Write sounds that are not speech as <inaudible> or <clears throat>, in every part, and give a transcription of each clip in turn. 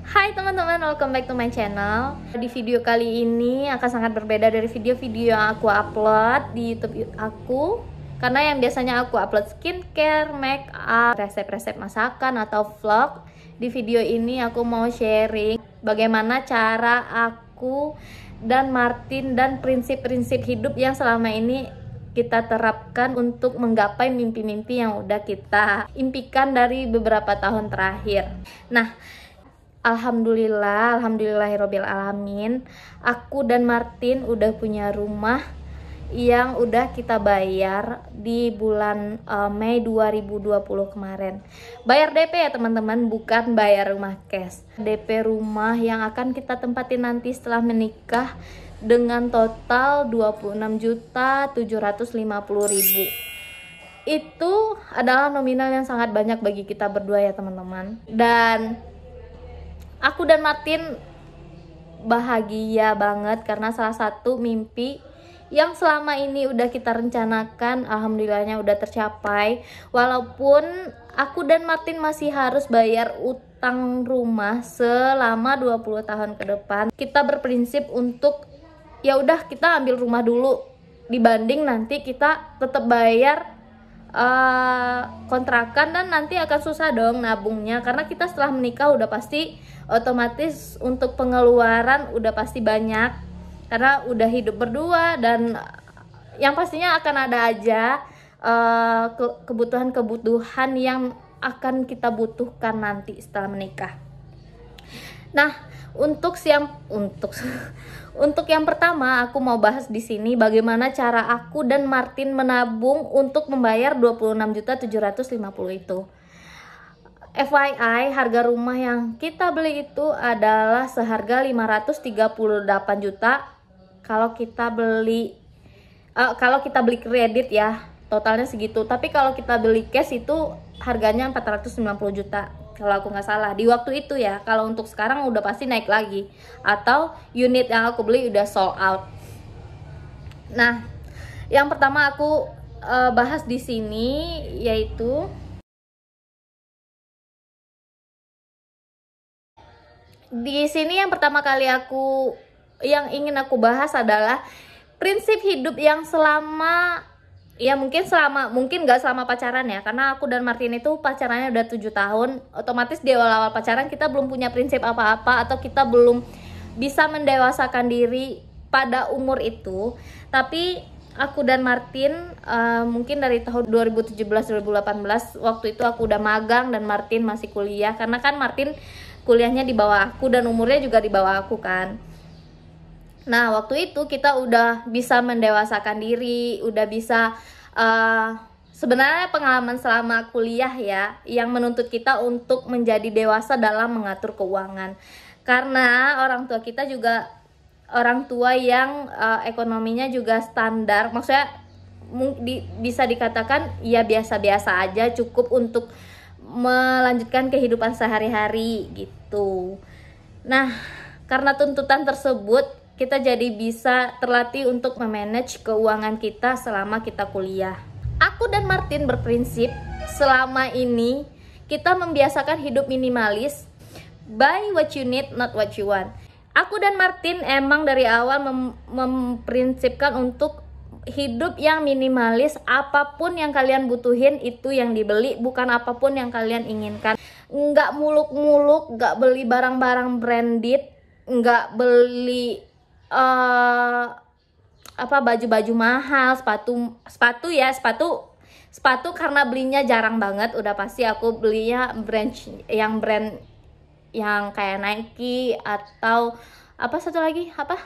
Hai teman-teman, welcome back to my channel Di video kali ini akan sangat berbeda dari video-video yang aku upload di youtube aku Karena yang biasanya aku upload skincare, makeup, resep-resep masakan atau vlog Di video ini aku mau sharing bagaimana cara aku dan Martin dan prinsip-prinsip hidup yang selama ini kita terapkan untuk menggapai mimpi-mimpi yang udah kita impikan dari beberapa tahun terakhir. Nah, Alhamdulillah, Alhamdulillah alhamdulillahirabbil alamin. Aku dan Martin udah punya rumah yang udah kita bayar di bulan uh, Mei 2020 kemarin. Bayar DP ya teman-teman, bukan bayar rumah cash. DP rumah yang akan kita tempatin nanti setelah menikah dengan total 26.750.000. Itu adalah nominal yang sangat banyak bagi kita berdua ya teman-teman. Dan aku dan Martin bahagia banget karena salah satu mimpi yang selama ini udah kita rencanakan alhamdulillahnya udah tercapai walaupun aku dan Martin masih harus bayar utang rumah selama 20 tahun ke depan kita berprinsip untuk ya udah kita ambil rumah dulu dibanding nanti kita tetap bayar Eh, kontrakan dan nanti akan susah dong nabungnya karena kita setelah menikah udah pasti otomatis untuk pengeluaran udah pasti banyak karena udah hidup berdua dan yang pastinya akan ada aja eh, kebutuhan -kebutuhan yang akan kita butuhkan nanti setelah menikah. Nah, untuk siang untuk <laughs> untuk yang pertama aku mau bahas di sini bagaimana cara aku dan Martin menabung untuk membayar 26.750 itu. FYI, harga rumah yang kita beli itu adalah seharga 538 juta kalau kita beli uh, kalau kita beli kredit ya, totalnya segitu. Tapi kalau kita beli cash itu harganya 490 juta kalau aku nggak salah di waktu itu ya kalau untuk sekarang udah pasti naik lagi atau unit yang aku beli udah sold out nah yang pertama aku uh, bahas di sini yaitu di sini yang pertama kali aku yang ingin aku bahas adalah prinsip hidup yang selama Iya mungkin selama mungkin nggak selama pacaran ya karena aku dan Martin itu pacarannya udah tujuh tahun otomatis di awal-awal pacaran kita belum punya prinsip apa-apa atau kita belum bisa mendewasakan diri pada umur itu tapi aku dan Martin uh, mungkin dari tahun 2017-2018 waktu itu aku udah magang dan Martin masih kuliah karena kan Martin kuliahnya di bawah aku dan umurnya juga di bawah aku kan Nah, waktu itu kita udah bisa mendewasakan diri, udah bisa uh, sebenarnya pengalaman selama kuliah ya yang menuntut kita untuk menjadi dewasa dalam mengatur keuangan. Karena orang tua kita juga orang tua yang uh, ekonominya juga standar, maksudnya di, bisa dikatakan ya biasa-biasa aja cukup untuk melanjutkan kehidupan sehari-hari gitu. Nah, karena tuntutan tersebut kita jadi bisa terlatih untuk memanage keuangan kita selama kita kuliah. Aku dan Martin berprinsip selama ini kita membiasakan hidup minimalis buy what you need not what you want. Aku dan Martin emang dari awal mem memprinsipkan untuk hidup yang minimalis apapun yang kalian butuhin itu yang dibeli bukan apapun yang kalian inginkan nggak muluk-muluk nggak beli barang-barang branded nggak beli uh, apa baju-baju mahal, sepatu sepatu ya, sepatu sepatu karena belinya jarang banget, udah pasti aku belinya brand yang brand yang kayak Nike atau apa satu lagi apa?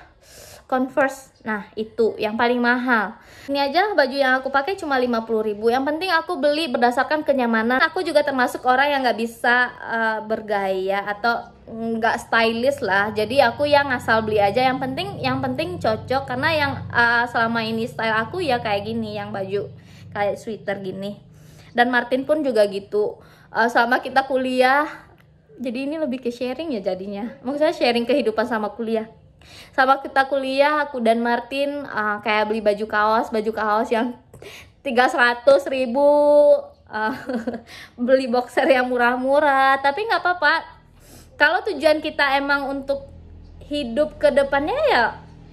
Converse. Nah, itu yang paling mahal. Ini aja baju yang aku pakai cuma 50.000. Yang penting aku beli berdasarkan kenyamanan. Aku juga termasuk orang yang nggak bisa uh, bergaya atau nggak stylish lah. Jadi aku yang asal beli aja. Yang penting yang penting cocok karena yang uh, selama ini style aku ya kayak gini, yang baju kayak sweater gini. Dan Martin pun juga gitu. Uh, selama kita kuliah jadi ini lebih ke sharing ya jadinya. Maksudnya sharing kehidupan sama kuliah sama kita kuliah aku dan Martin uh, kayak beli baju kaos baju kaos yang tiga seratus ribu uh, <laughs> beli boxer yang murah-murah tapi nggak apa-apa kalau tujuan kita emang untuk hidup ke depannya ya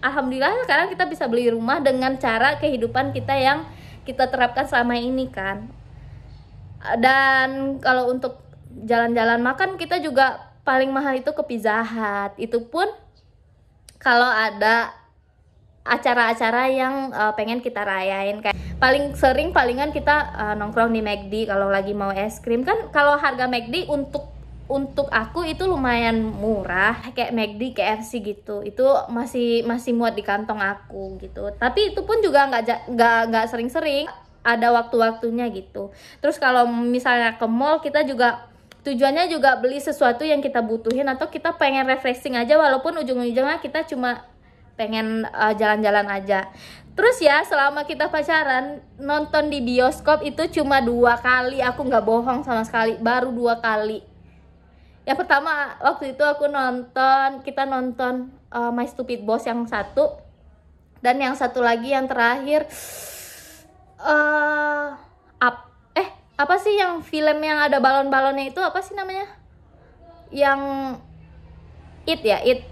alhamdulillah sekarang kita bisa beli rumah dengan cara kehidupan kita yang kita terapkan selama ini kan dan kalau untuk jalan-jalan makan kita juga paling mahal itu ke Pizza Hut itu pun kalau ada acara-acara yang uh, pengen kita rayain kayak paling sering palingan kita uh, nongkrong di McD kalau lagi mau es krim kan kalau harga McD untuk untuk aku itu lumayan murah kayak McD, KFC gitu itu masih masih muat di kantong aku gitu tapi itu pun juga nggak nggak nggak sering-sering ada waktu-waktunya gitu terus kalau misalnya ke mall kita juga Tujuannya juga beli sesuatu yang kita butuhin atau kita pengen refreshing aja walaupun ujung-ujungnya kita cuma pengen eh, jalan-jalan uh, aja. Terus ya selama kita pacaran nonton di bioskop itu cuma dua kali aku nggak bohong sama sekali baru dua kali. Yang pertama waktu itu aku nonton kita nonton uh, My Stupid Boss yang satu dan yang satu lagi yang terakhir uh, apa sih yang film yang ada balon-balonnya itu apa sih namanya yang it ya it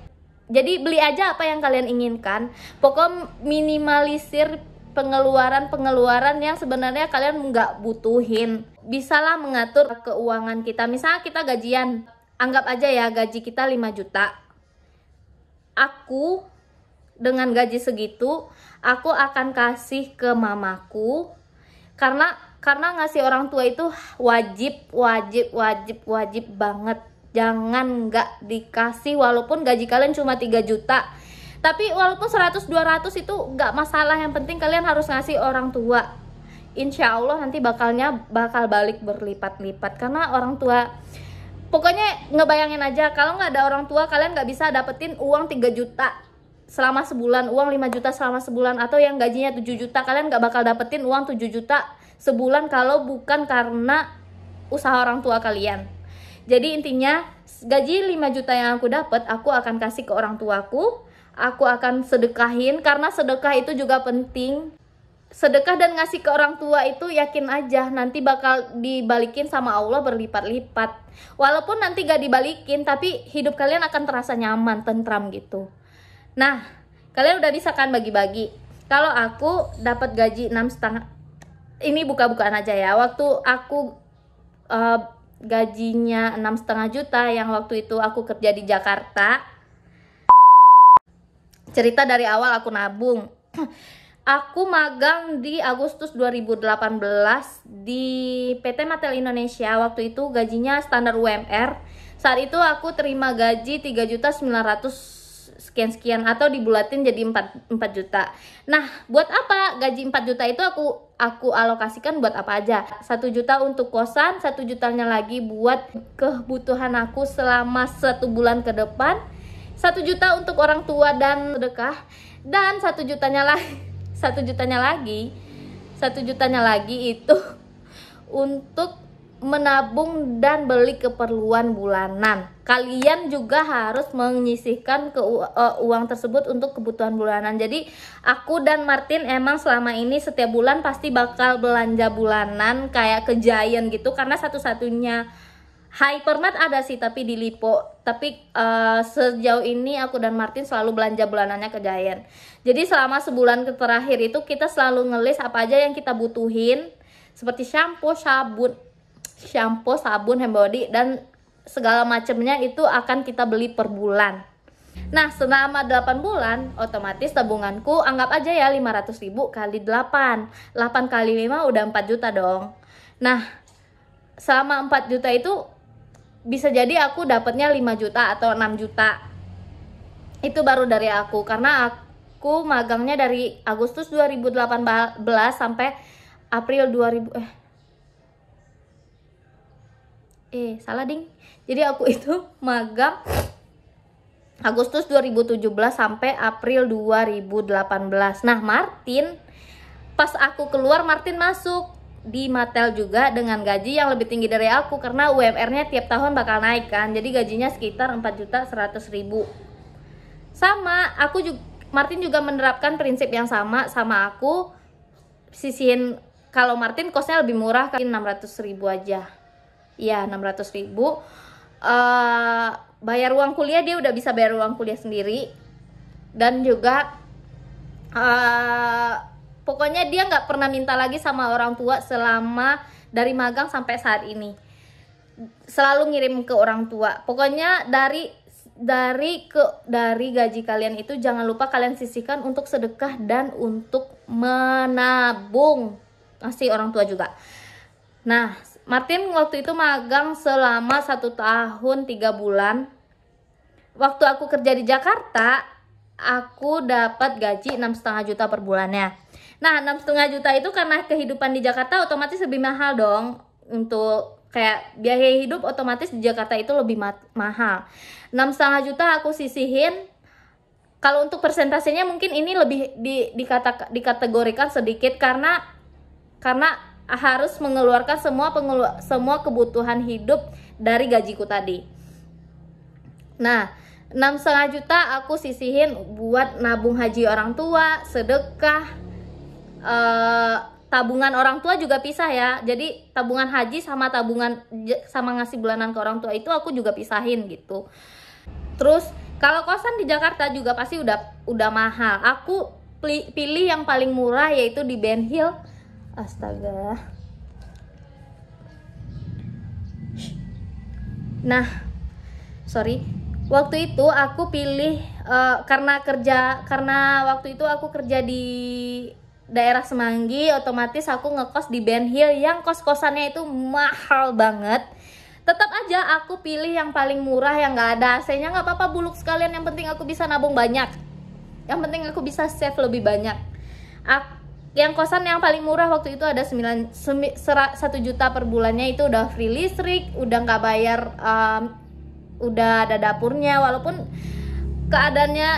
jadi beli aja apa yang kalian inginkan pokok minimalisir pengeluaran-pengeluaran yang sebenarnya kalian nggak butuhin bisalah mengatur keuangan kita misalnya kita gajian anggap aja ya gaji kita 5 juta aku dengan gaji segitu aku akan kasih ke mamaku karena karena ngasih orang tua itu wajib wajib wajib wajib banget jangan nggak dikasih walaupun gaji kalian cuma 3 juta tapi walaupun 100 200 itu nggak masalah yang penting kalian harus ngasih orang tua insya Allah nanti bakalnya bakal balik berlipat-lipat karena orang tua pokoknya ngebayangin aja kalau nggak ada orang tua kalian nggak bisa dapetin uang 3 juta selama sebulan uang 5 juta selama sebulan atau yang gajinya 7 juta kalian nggak bakal dapetin uang 7 juta sebulan kalau bukan karena usaha orang tua kalian. Jadi intinya gaji 5 juta yang aku dapat aku akan kasih ke orang tuaku, aku akan sedekahin karena sedekah itu juga penting. Sedekah dan ngasih ke orang tua itu yakin aja nanti bakal dibalikin sama Allah berlipat-lipat. Walaupun nanti gak dibalikin tapi hidup kalian akan terasa nyaman, tentram gitu. Nah, kalian udah bisa kan bagi-bagi. Kalau aku dapat gaji enam setengah ini buka-bukaan aja ya waktu aku uh, gajinya enam setengah juta yang waktu itu aku kerja di Jakarta cerita dari awal aku nabung <clears throat> aku magang di Agustus 2018 di PT Matel Indonesia waktu itu gajinya standar UMR saat itu aku terima gaji 3.900 sekian-sekian atau dibulatin jadi 4 4 juta. Nah, buat apa gaji 4 juta itu aku aku alokasikan buat apa aja? Satu juta untuk kosan, satu jutanya lagi buat kebutuhan aku selama satu bulan ke depan. Satu juta untuk orang tua dan sedekah dan satu jutanya lagi <laughs> satu jutanya lagi satu jutanya lagi itu <laughs> untuk menabung dan beli keperluan bulanan. Kalian juga harus menyisihkan ke e, uang tersebut untuk kebutuhan bulanan. Jadi aku dan Martin emang selama ini setiap bulan pasti bakal belanja bulanan kayak ke Giant gitu karena satu-satunya Hypermart ada sih tapi di Lipo. Tapi uh, sejauh ini aku dan Martin selalu belanja bulanannya ke Giant. Jadi selama sebulan terakhir itu kita selalu ngelis apa aja yang kita butuhin seperti shampoo, sabun, shampoo, sabun, hand body, dan segala macamnya itu akan kita beli per bulan. Nah, selama 8 bulan, otomatis tabunganku anggap aja ya 500 ribu kali 8. 8 kali 5 udah 4 juta dong. Nah, selama 4 juta itu bisa jadi aku dapatnya 5 juta atau 6 juta. Itu baru dari aku, karena aku magangnya dari Agustus 2018 sampai April 2000 eh eh salah ding jadi aku <laughs> itu magang Agustus 2017 sampai April 2018 nah Martin pas aku keluar Martin masuk di Mattel juga dengan gaji yang lebih tinggi dari aku karena UMR-nya tiap tahun bakal naik kan jadi gajinya sekitar 4 juta 100 ribu sama aku juga Martin juga menerapkan prinsip yang sama sama aku sisihin kalau Martin kosnya lebih murah kan 600 ribu aja Iya, 600 ribu. Uh, bayar uang kuliah dia udah bisa bayar uang kuliah sendiri. Dan juga uh, pokoknya dia nggak pernah minta lagi sama orang tua selama dari magang sampai saat ini. Selalu ngirim ke orang tua. Pokoknya dari dari ke dari gaji kalian itu jangan lupa kalian sisihkan untuk sedekah dan untuk menabung masih orang tua juga. Nah, Martin waktu itu magang selama satu tahun tiga bulan. Waktu aku kerja di Jakarta, aku dapat gaji enam setengah juta per bulannya. Nah, enam setengah juta itu karena kehidupan di Jakarta otomatis lebih mahal dong untuk kayak biaya hidup otomatis di Jakarta itu lebih ma mahal. Enam setengah juta aku sisihin. Kalau untuk persentasenya mungkin ini lebih di, dikata, dikategorikan sedikit karena karena harus mengeluarkan semua pengelu semua kebutuhan hidup dari gajiku tadi. Nah, enam setengah juta aku sisihin buat nabung haji orang tua, sedekah, e, tabungan orang tua juga pisah ya. Jadi tabungan haji sama tabungan sama ngasih bulanan ke orang tua itu aku juga pisahin gitu. Terus kalau kosan di Jakarta juga pasti udah udah mahal. Aku pilih yang paling murah yaitu di Ben Hill astaga nah sorry waktu itu aku pilih uh, karena kerja karena waktu itu aku kerja di daerah Semanggi otomatis aku ngekos di Ben Hill yang kos-kosannya itu mahal banget tetap aja aku pilih yang paling murah yang nggak ada AC-nya nggak apa-apa buluk sekalian yang penting aku bisa nabung banyak yang penting aku bisa save lebih banyak aku yang kosan yang paling murah waktu itu ada 9 1 juta per bulannya itu udah free listrik, udah nggak bayar um, udah ada dapurnya walaupun keadaannya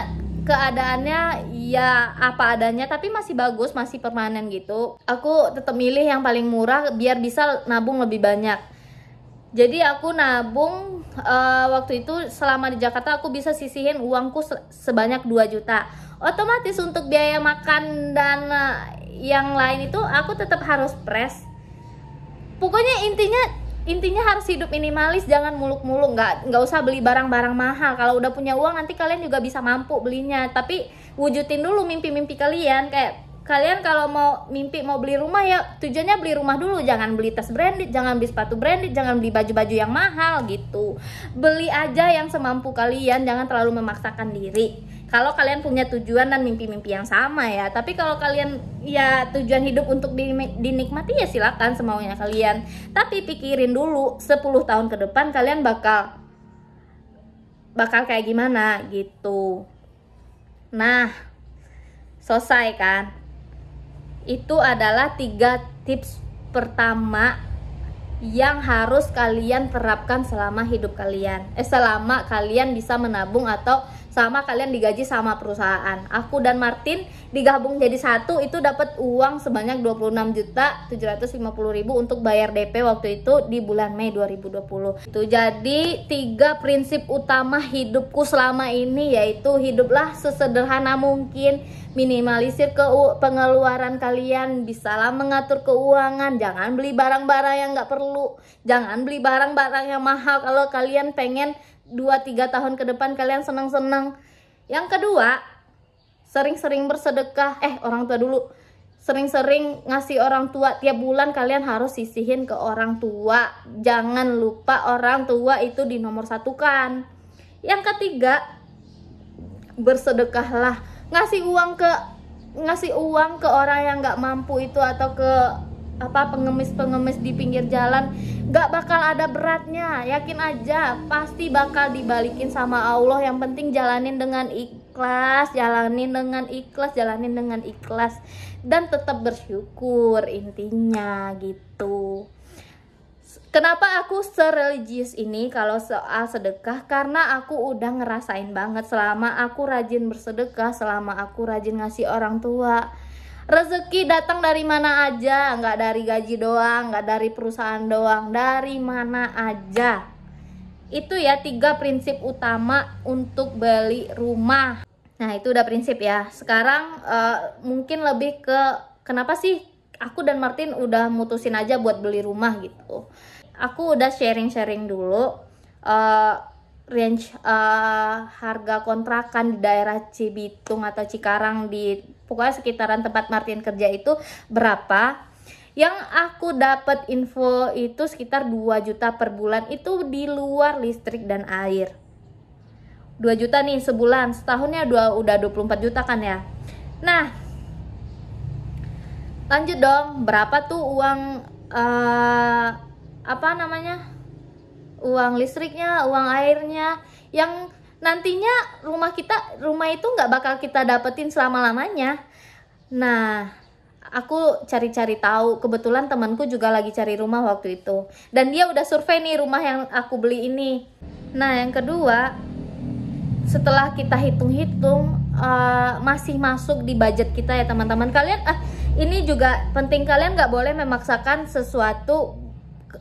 keadaannya ya apa adanya tapi masih bagus, masih permanen gitu. Aku tetap milih yang paling murah biar bisa nabung lebih banyak. Jadi aku nabung uh, waktu itu selama di Jakarta aku bisa sisihin uangku sebanyak 2 juta. Otomatis untuk biaya makan dan uh, yang lain itu aku tetap harus press pokoknya intinya intinya harus hidup minimalis jangan muluk-muluk nggak nggak usah beli barang-barang mahal kalau udah punya uang nanti kalian juga bisa mampu belinya tapi wujudin dulu mimpi-mimpi kalian kayak kalian kalau mau mimpi mau beli rumah ya tujuannya beli rumah dulu jangan beli tas branded jangan beli sepatu branded jangan beli baju-baju yang mahal gitu beli aja yang semampu kalian jangan terlalu memaksakan diri kalau kalian punya tujuan dan mimpi-mimpi yang sama ya tapi kalau kalian ya tujuan hidup untuk dinikmati ya silakan semaunya kalian tapi pikirin dulu 10 tahun ke depan kalian bakal bakal kayak gimana gitu nah selesai kan itu adalah tiga tips pertama yang harus kalian terapkan selama hidup kalian eh selama kalian bisa menabung atau sama kalian digaji sama perusahaan. Aku dan Martin digabung jadi satu itu dapat uang sebanyak 26 juta 750 ribu untuk bayar DP waktu itu di bulan Mei 2020. Itu jadi tiga prinsip utama hidupku selama ini yaitu hiduplah sesederhana mungkin, minimalisir ke pengeluaran kalian, bisalah mengatur keuangan, jangan beli barang-barang yang nggak perlu, jangan beli barang-barang yang mahal kalau kalian pengen dua tiga tahun ke depan kalian senang-senang. Yang kedua, sering-sering bersedekah. Eh, orang tua dulu. Sering-sering ngasih orang tua. Tiap bulan kalian harus sisihin ke orang tua. Jangan lupa orang tua itu di nomor satu kan Yang ketiga, bersedekahlah. Ngasih uang ke ngasih uang ke orang yang nggak mampu itu atau ke apa pengemis-pengemis di pinggir jalan gak bakal ada beratnya yakin aja pasti bakal dibalikin sama Allah yang penting jalanin dengan ikhlas jalanin dengan ikhlas jalanin dengan ikhlas dan tetap bersyukur intinya gitu Kenapa aku sereligius ini kalau soal sedekah? Karena aku udah ngerasain banget selama aku rajin bersedekah, selama aku rajin ngasih orang tua, Rezeki datang dari mana aja, nggak dari gaji doang, nggak dari perusahaan doang, dari mana aja. Itu ya tiga prinsip utama untuk beli rumah. Nah itu udah prinsip ya. Sekarang uh, mungkin lebih ke kenapa sih aku dan Martin udah mutusin aja buat beli rumah gitu. Aku udah sharing-sharing dulu. Uh, range uh, harga kontrakan di daerah Cibitung atau Cikarang di pokoknya sekitaran tempat Martin kerja itu berapa yang aku dapat info itu sekitar 2 juta per bulan itu di luar listrik dan air 2 juta nih sebulan setahunnya dua, udah 24 juta kan ya nah lanjut dong berapa tuh uang uh, apa namanya uang listriknya, uang airnya yang nantinya rumah kita rumah itu nggak bakal kita dapetin selama lamanya. Nah, aku cari-cari tahu kebetulan temanku juga lagi cari rumah waktu itu dan dia udah survei nih rumah yang aku beli ini. Nah, yang kedua setelah kita hitung-hitung uh, masih masuk di budget kita ya teman-teman kalian ah ini juga penting kalian nggak boleh memaksakan sesuatu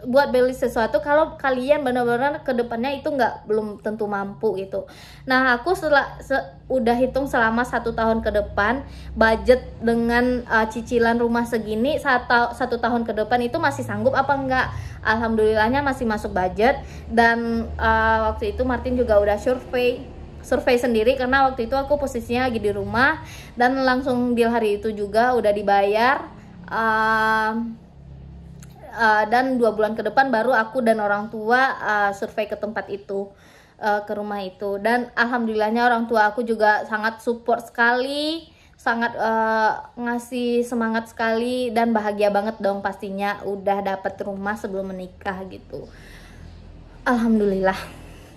buat beli sesuatu kalau kalian benar-benar kedepannya itu nggak belum tentu mampu gitu nah aku setelah se udah hitung selama satu tahun ke depan budget dengan uh, cicilan rumah segini satu, satu tahun ke depan itu masih sanggup apa enggak alhamdulillahnya masih masuk budget dan uh, waktu itu Martin juga udah survei survei sendiri karena waktu itu aku posisinya lagi di rumah dan langsung deal hari itu juga udah dibayar uh, Eh, dan dua bulan ke depan baru aku dan orang tua uh, survei ke tempat itu uh, ke rumah itu dan alhamdulillahnya orang tua aku juga sangat support sekali sangat uh, ngasih semangat sekali dan bahagia banget dong pastinya udah dapet rumah sebelum menikah gitu alhamdulillah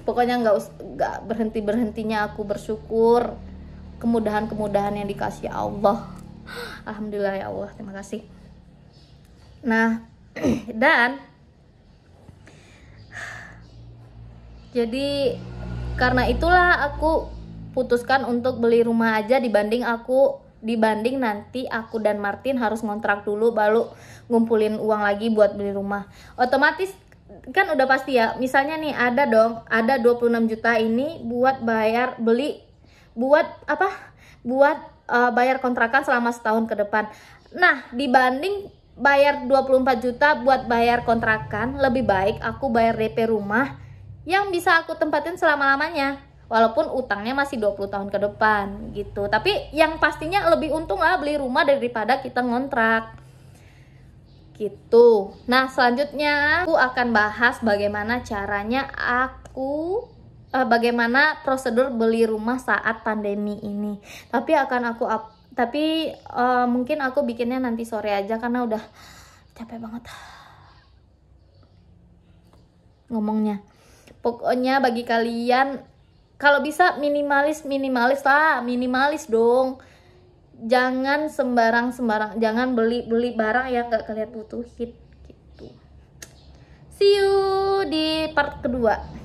pokoknya nggak nggak berhenti berhentinya aku bersyukur kemudahan kemudahan yang dikasih Allah alhamdulillah ya Allah terima kasih nah <clears throat> dan jadi karena itulah aku putuskan untuk beli rumah aja dibanding aku dibanding nanti aku dan Martin harus ngontrak dulu baru ngumpulin uang lagi buat beli rumah. Otomatis kan udah pasti ya. Misalnya nih ada dong, ada 26 juta ini buat bayar beli buat apa? Buat uh, bayar kontrakan selama setahun ke depan. Nah, dibanding bayar 24 juta buat bayar kontrakan, lebih baik aku bayar DP rumah yang bisa aku tempatin selama-lamanya. Walaupun utangnya masih 20 tahun ke depan gitu. Tapi yang pastinya lebih untung lah beli rumah daripada kita ngontrak. Gitu. Nah, selanjutnya aku akan bahas bagaimana caranya aku eh, bagaimana prosedur beli rumah saat pandemi ini. Tapi akan aku up tapi uh, mungkin aku bikinnya nanti sore aja karena udah capek banget ngomongnya pokoknya bagi kalian kalau bisa minimalis minimalis lah minimalis dong jangan sembarang sembarang jangan beli beli barang yang gak kalian butuhin gitu see you di part kedua